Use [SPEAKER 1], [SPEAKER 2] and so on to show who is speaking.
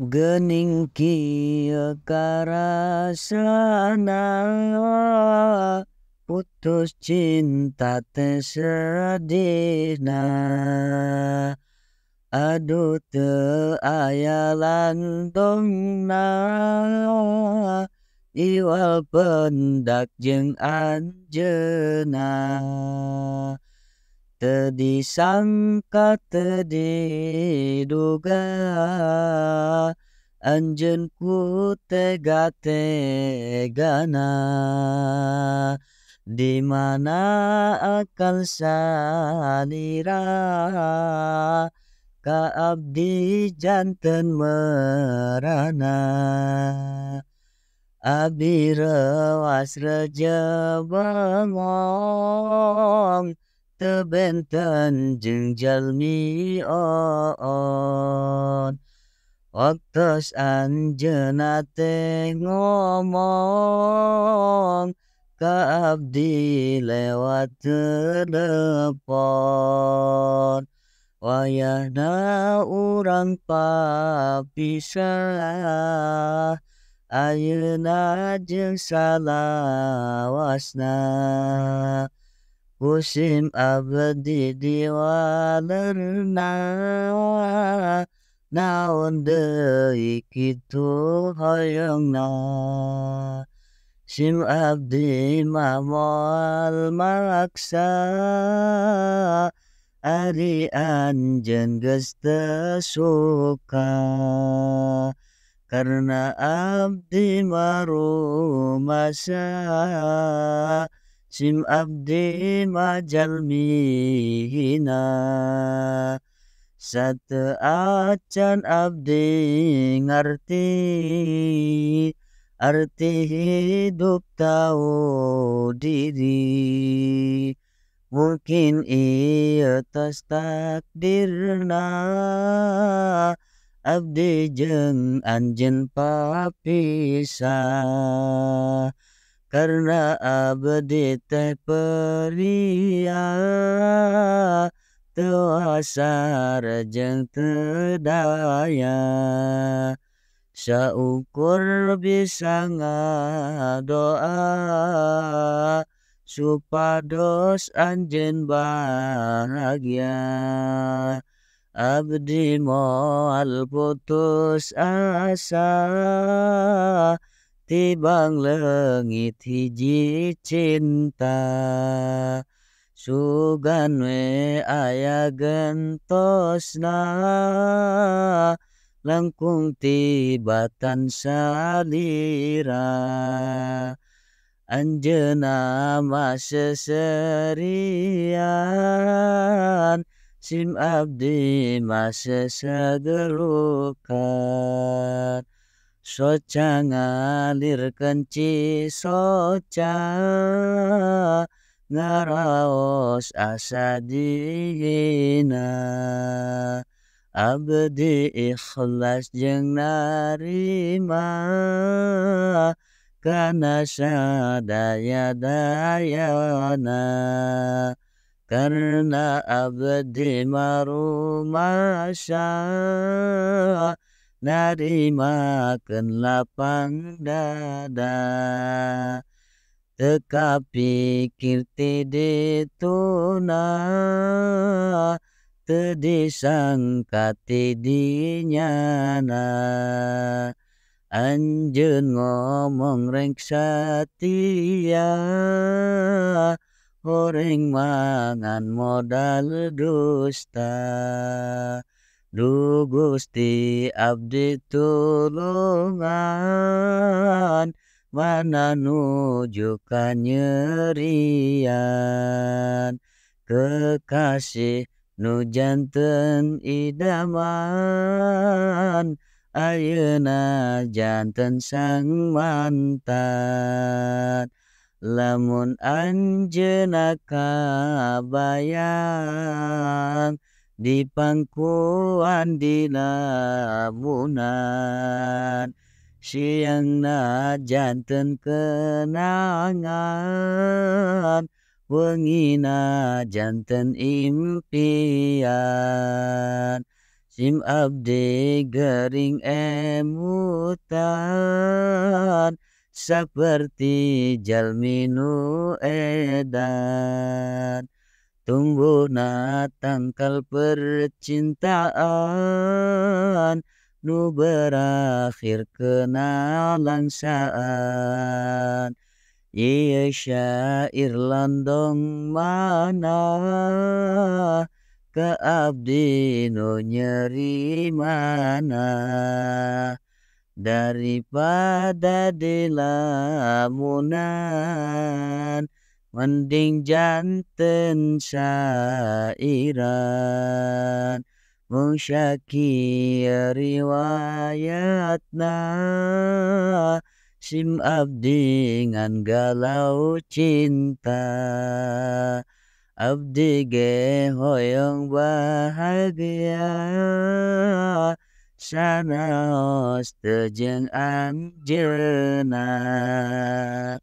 [SPEAKER 1] Gening kia karasana Putus cinta tersedina Aduh te ayalan dongna Iwal pendak jeng anjena Terdisangka terdiduga Anjen ku tega tegana Di mana akal salira Ka abdi jantan merana Abi rewas reja bangong benten jeng jalmi on Waktos anjena teh ngomong Ka abdi lewat telepon Wayah na urang papisah Ayena jeng salawasna Ayena jeng salawasna Musim abadi diwalerna Naon deik itu hoyong na Sim abdi mamual maksa Ari anjen gesta suka Karena abdi maru masak سم عبد ما جل مينا سات آچان عبد ngerti arti hidup tahu diri mungkin ia e tas takdirna abdi jeng anjen papisah karena abdi teperia tuasar jeng terdaya Syukur bisa ngadoa Supados anjen bahagia Abdi mo'al putus asa Abdi mo'al putus asa tibang lengit hiji cinta Sugan we aya gentosna Langkung tibatan salira Anjena masa serian Sim abdi masa segerukan Soca ngalir kenci soca Ngaraos asa dihina Abdi ikhlas jeng narima Kana sadaya dayana Karena abdi marumasyak Nerimakan lapang dada Teka pikir tidi tuna sangka tidi nyana Anjun ngomong reng satia, Horeng mangan modal dusta Gusti abdi tulungan mana nuju kanyerian kekasih nu jantan idaman ayeuna jantan sang mantan lamun anjeuna kabayang di pangkuan di labunan siang na jantan kenangan wengi na jantan impian sim abdi gering emutan seperti jalminu edan. Tunggu natang kal percintaan Nu berakhir kenalan saat Ia syair landong mana Ke abdi nu nyeri mana Daripada dilamunan Daripada dilamunan Mending jantan syairan Musyakir riwayatna Sim abdi ngan galau cinta Abdi ge hoyong bahagia Sanaos tejeng anjena Sanaos tejeng anjena